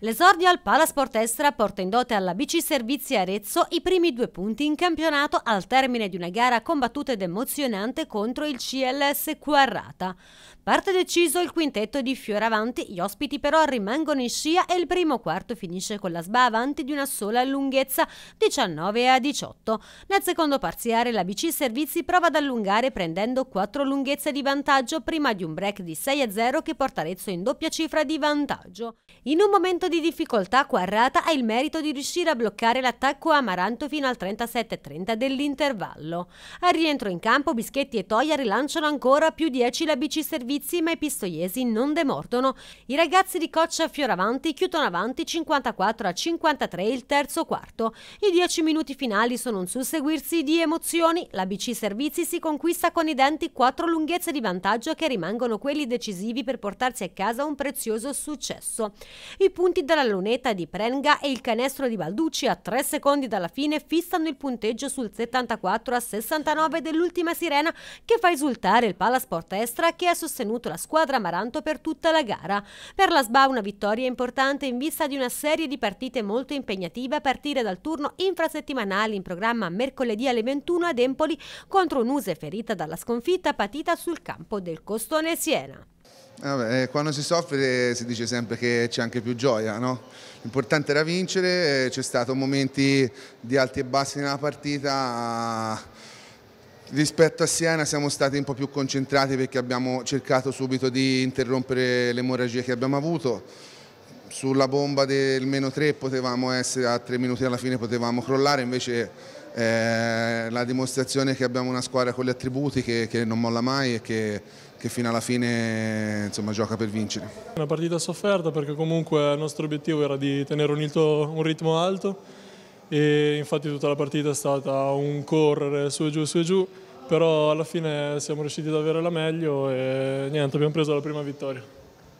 L'esordio al Palasport Estra porta in dote alla BC Servizi Arezzo i primi due punti in campionato al termine di una gara combattuta ed emozionante contro il CLS Quarrata. Parte deciso il quintetto di Fioravanti, gli ospiti però rimangono in scia e il primo quarto finisce con la sba avanti di una sola lunghezza, 19 a 18. Nel secondo parziale la BC Servizi prova ad allungare prendendo quattro lunghezze di vantaggio prima di un break di 6 a 0 che porta Arezzo in doppia cifra di vantaggio. In un momento stato di difficoltà Quarrata ha il merito di riuscire a bloccare l'attacco a Amaranto fino al 37-30 dell'intervallo. Al rientro in campo Bischetti e Toia rilanciano ancora più 10 la BC Servizi ma i pistoiesi non demordono. I ragazzi di Coccia Fioravanti chiudono avanti 54 a 53 il terzo quarto. I 10 minuti finali sono un susseguirsi di emozioni. La BC Servizi si conquista con i denti 4 lunghezze di vantaggio che rimangono quelli decisivi per portarsi a casa un prezioso successo. I punti secondi dalla lunetta di Prenga e il canestro di Balducci a 3 secondi dalla fine fissano il punteggio sul 74 a 69 dell'ultima sirena che fa esultare il Palasport Estra che ha sostenuto la squadra Amaranto per tutta la gara. Per la SBA una vittoria importante in vista di una serie di partite molto impegnative a partire dal turno infrasettimanale in programma mercoledì alle 21 ad Empoli contro un'Use ferita dalla sconfitta patita sul campo del Costone Siena. Vabbè, eh, quando si soffre eh, si dice sempre che c'è anche più gioia, no? L'importante era vincere, eh, c'è stato momenti di alti e bassi nella partita. Rispetto a Siena siamo stati un po' più concentrati perché abbiamo cercato subito di interrompere l'emorragia che abbiamo avuto sulla bomba del meno 3 potevamo essere a 3 minuti alla fine potevamo crollare invece eh, la dimostrazione che abbiamo una squadra con gli attributi che, che non molla mai e che, che fino alla fine insomma, gioca per vincere. Una partita sofferta perché comunque il nostro obiettivo era di tenere unito un ritmo alto e infatti tutta la partita è stata un correre su e giù su e giù però alla fine siamo riusciti ad avere la meglio e niente abbiamo preso la prima vittoria.